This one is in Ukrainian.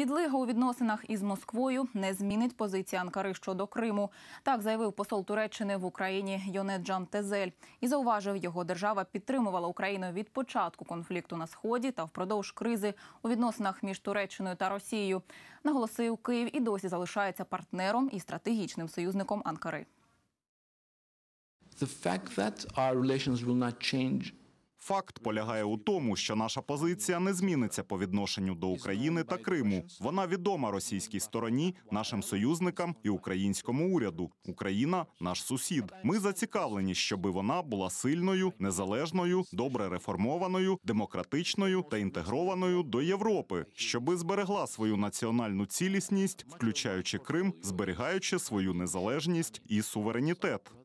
Відлига у відносинах із Москвою не змінить позиції Анкари щодо Криму. Так заявив посол Туреччини в Україні Йонет Джан Тезель і зауважив, його держава підтримувала Україну від початку конфлікту на сході та впродовж кризи у відносинах між Туреччиною та Росією. Наголосив Київ і досі залишається партнером і стратегічним союзником Анкари. The fact that our relations will not change Факт полягає у тому, що наша позиція не зміниться по відношенню до України та Криму. Вона відома російській стороні, нашим союзникам і українському уряду. Україна наш сусід. Ми зацікавлені, щоби вона була сильною, незалежною, добре реформованою, демократичною та інтегрованою до Європи, щоби зберегла свою національну цілісність, включаючи Крим, зберігаючи свою незалежність і суверенітет.